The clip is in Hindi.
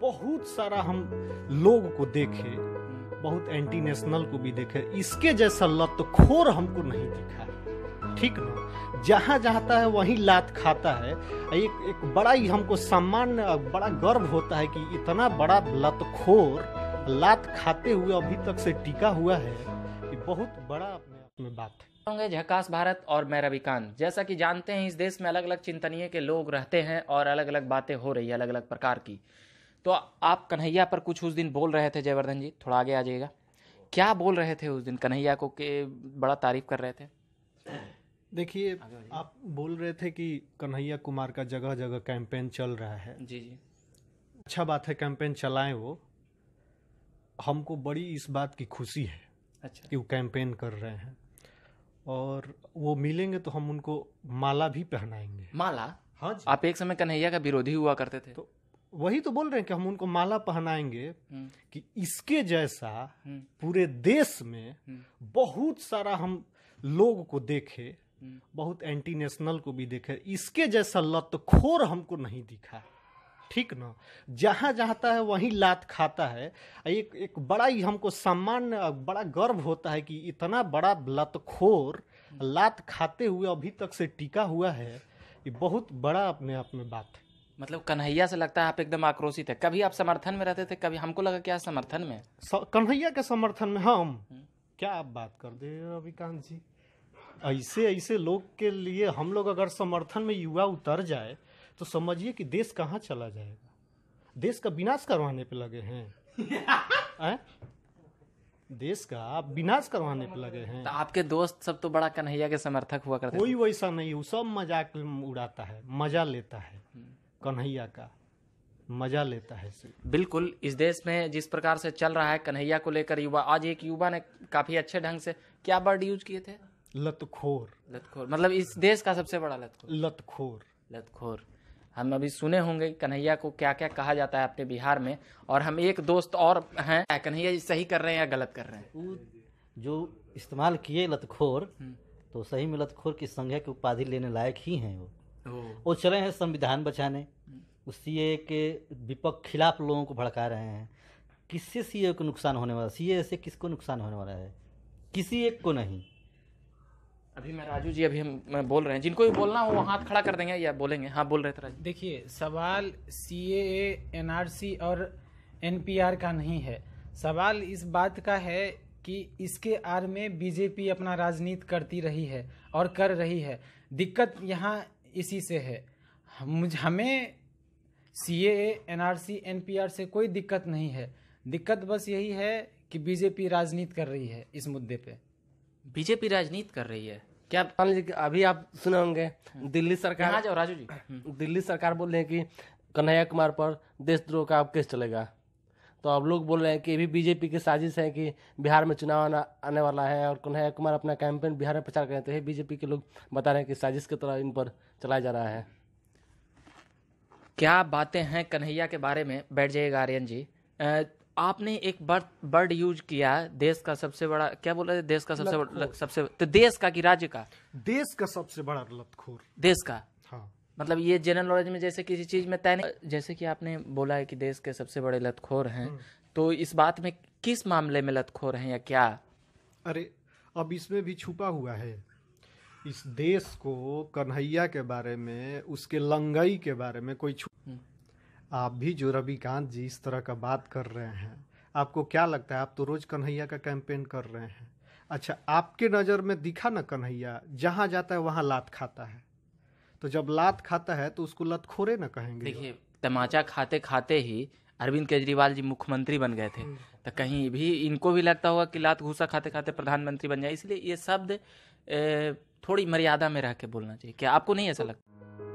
बहुत सारा हम लोग को देखे बहुत एंटी नेशनल को भी देखे इसके जैसा लत खोर हमको नहीं दिखा है ठीक ना जहाँ जाता है वहीं लात खाता है एक एक बड़ा ही हमको सम्मान बड़ा गर्व होता है कि इतना बड़ा लतखोर लात खाते हुए अभी तक से टिका हुआ है ये बहुत बड़ा अपने आप में बात है होंगे झकास भारत और मैं रविकांत जैसा कि जानते हैं इस देश में अलग अलग चिंतनीय के लोग रहते हैं और अलग अलग बातें हो रही है अलग अलग प्रकार की तो आप कन्हैया पर कुछ उस दिन बोल रहे थे जयवर्धन जी थोड़ा आगे आ जाइएगा क्या बोल रहे थे उस दिन कन्हैया को के बड़ा तारीफ कर रहे थे देखिए आप बोल रहे थे कि कन्हैया कुमार का जगह जगह कैंपेन चल रहा है जी जी अच्छा बात है कैंपेन चलाएं वो हमको बड़ी इस बात की खुशी है अच्छा कि वो कैंपेन कर रहे हैं और वो मिलेंगे तो हम उनको माला भी पहनाएंगे माला हाँ जी आप एक समय कन्हैया का विरोधी हुआ करते थे तो वही तो बोल रहे हैं कि हम उनको माला पहनाएंगे हम्म। कि इसके जैसा हम्म। पूरे देश में हम्म। बहुत सारा हम लोग को देखे बहुत एंटी नेशनल को भी देखे इसके जैसा लतखोर हमको नहीं दिखा ठीक ना जहाँ जाता है वहीं लात खाता है एक एक बड़ा ही हमको सम्मान बड़ा गर्व होता है कि इतना बड़ा लतखोर लात खाते हुए अभी तक से टिका हुआ है ये बहुत बड़ा अपने आप में बात है मतलब कन्हैया से लगता है आप एकदम आक्रोशित है कभी आप समर्थन में रहते थे कभी हमको लगा क्या समर्थन में कन्हैया के समर्थन में हाँ हम हम्म। क्या आप बात कर दे रविकांत जी ऐसे ऐसे लोग के लिए हम लोग अगर समर्थन में युवा उतर जाए तो समझिए कि देश कहाँ चला जाएगा देश का विनाश करवाने पे लगे हैं देश का आप विनाश करवाने पे लगे हैं तो आपके दोस्त सब तो बड़ा कन्हैया के समर्थक हुआ करते कोई वैसा नहीं वो सब मजाक उड़ाता है मजा लेता है कन्हैया का मजा लेता है बिल्कुल इस देश में जिस प्रकार से चल रहा है कन्हैया को लेकर युवा आज एक युवा ने काफी अच्छे ढंग से क्या वर्ड यूज किए थे लतखोर लतखोर मतलब इस देश का सबसे बड़ा लतखोर लतखोर लतखोर हम अभी सुने होंगे कन्हैया को क्या क्या कहा जाता है अपने बिहार में और हम एक दोस्त और हैं कन्हैया जी सही कर रहे हैं या गलत कर रहे हैं जो इस्तेमाल किए लतखोर हम्म। तो सही में लतखोर की संज्ञा की उपाधि लेने लायक ही हैं वो वो चले हैं संविधान बचाने हम्म। सी ए के विपक्ष खिलाफ लोगों को भड़का रहे हैं किससे सी ए को नुकसान होने वाला सी ए से किसको नुकसान होने वाला है किसी एक को नहीं अभी मैं राजू जी अभी हम मैं बोल रहे हैं जिनको भी बोलना हो वो हाथ खड़ा कर देंगे या बोलेंगे हाँ बोल रहे थे राजू देखिए सवाल सी एन आर सी और एन पी आर का नहीं है सवाल इस बात का है कि इसके आर में बीजेपी अपना राजनीति करती रही है और कर रही है दिक्कत यहाँ इसी से है मुझे हमें C A N R C N P R से कोई दिक्कत नहीं है दिक्कत बस यही है कि बीजेपी राजनीति कर रही है इस मुद्दे पे बीजेपी राजनीति कर रही है क्या मान लीजिए अभी आप सुने होंगे दिल्ली सरकार जाओ राजू जी दिल्ली सरकार बोल रहे हैं कि कन्हैया कुमार पर देशद्रोह का अब केस चलेगा तो अब लोग बोल रहे हैं कि भी बीजेपी की साजिश है कि बिहार में चुनाव आना आने वाला है और कन्हैया कुमार अपना कैंपेन बिहार में प्रचार कर रहे थे बीजेपी के लोग बता रहे हैं कि साजिश की तरह इन पर चलाया जा रहा है क्या बातें हैं कन्हैया के बारे में बैठ जाइएगा आर्यन जी आपने एक बर्थ बर्ड यूज किया देश का सबसे बड़ा क्या बोला देश का सबसे बड़ा सबसे तो देश का कि राज्य का देश का सबसे बड़ा लतखोर देश का हाँ मतलब ये जनरल नॉलेज में जैसे किसी चीज़ में तय नहीं जैसे कि आपने बोला है कि देश के सबसे बड़े लतखोर हैं हम्म। तो इस बात में किस मामले में लतखोर हैं या क्या अरे अब इसमें भी छुपा हुआ है इस देश को कन्हैया के बारे में उसके लंगई के बारे में कोई छुप हम्म। आप भी जो रविकांत जी इस तरह का बात कर रहे हैं आपको क्या लगता है आप तो रोज़ कन्हैया का कैंपेन कर रहे हैं अच्छा आपके नज़र में दिखा ना कन्हैया जहाँ जाता है वहाँ लात खाता है तो जब लात खाता है तो उसको लत खोरे ना कहेंगे देखिए तमाचा खाते खाते ही अरविंद केजरीवाल जी मुख्यमंत्री बन गए थे हम्म। तो कहीं भी इनको भी लगता होगा कि लात घूसा खाते खाते प्रधानमंत्री बन जाए इसलिए ये शब्द थोड़ी मर्यादा में रह के बोलना चाहिए क्या आपको नहीं ऐसा लगता